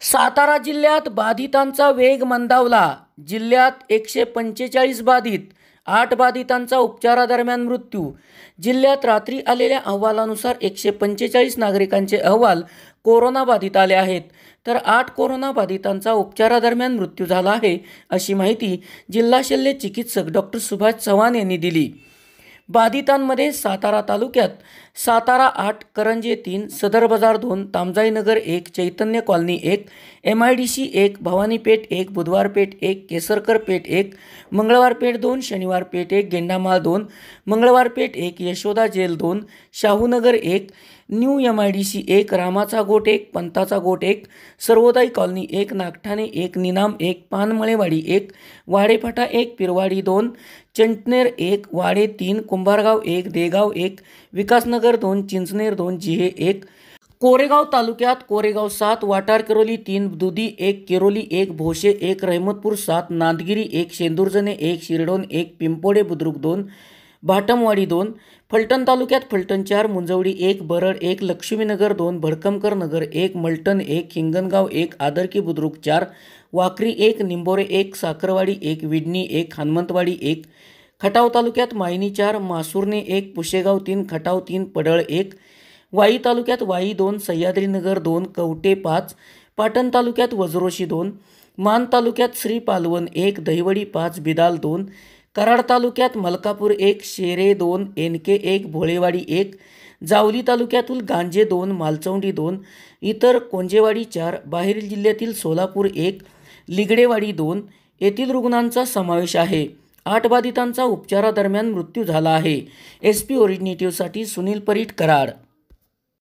सातारा जिल्ह्यात बाधितांचा वेग मंदावला जिल्ह्यात एकशे पंचेचाळीस बाधित आठ बाधितांचा उपचारादरम्यान मृत्यू जिल्ह्यात रात्री आलेल्या अहवालानुसार एकशे पंचेचाळीस नागरिकांचे अहवाल कोरोनाबाधित आले आहेत तर आठ कोरोनाबाधितांचा उपचारादरम्यान मृत्यू झाला आहे अशी माहिती जिल्हा शल्य चिकित्सक डॉक्टर सुभाष चव्हाण यांनी दिली बाधितांमध्ये सातारा तालुक्यात सातारा आठ करंजे तीन सदर बाजार दोन तामजाईनगर एक चैतन्य कॉलनी एक एम आय डी सी एक भवानीपेठ एक बुधवारपेठ एक केसरकर पेठ एक मंगळवारपेठ दोन शनिवारपेठ एक गेंडामाळ दोन मंगळवारपेठ एक यशोदा जेल दोन शाहूनगर एक new M I D C एक रामाचा गोट एक पंताचा गोट एक सर्वोदय कॉलनी एक नागठाणे एक निनाम एक पानमळेवाडी एक वाडेफाटा एक पिरवाडी दोन चंटनेर एक वाडे तीन कुंभारगाव एक देगाव एक विकासनगर दोन चिंचनेर दोन जिहे एक कोरेगाव तालुक्यात कोरेगाव सात वाटार किरोली तीन दुधी एक किरोली एक भोसे एक रहमतपूर सात नांदगिरी एक शेंदुर्जने एक शिरडोन एक पिंपोडे बुद्रुक दोन भाटमवाडी दोन फलटण तालुक्यात फलटण चार मुंजवडी एक बरड एक लक्ष्मीनगर दोन भडकमकर नगर एक मलटण एक हिंगणगाव एक आदरकी बुद्रुक चार वाकरी एक निंबोरे एक साखरवाडी एक विडणी एक हनुमंतवाडी एक खटाव तालुक्यात मायनी चार मासुर्ने एक पुशेगाव तीन खटाव तीन पडळ एक वाई तालुक्यात वाई दोन सह्याद्रीनगर दोन कवटे पाच पाटण तालुक्यात वजरोशी दोन मान तालुक्यात श्री पालवन एक दहिवडी पाच बिदाल दोन कराड तालुक्यात मलकापूर एक शेरे दोन के एक भोळेवाडी एक जावली तालुक्यातील गांजे दोन मालचौंडी दोन इतर कोंजेवाडी चार बाहेरील जिल्ह्यातील सोलापूर एक लिगडेवाडी दोन येथील रुग्णांचा समावेश आहे आठ बाधितांचा उपचारादरम्यान मृत्यू झाला आहे एस पी ओरिजिनेटिव्हसाठी सुनील परीट कराड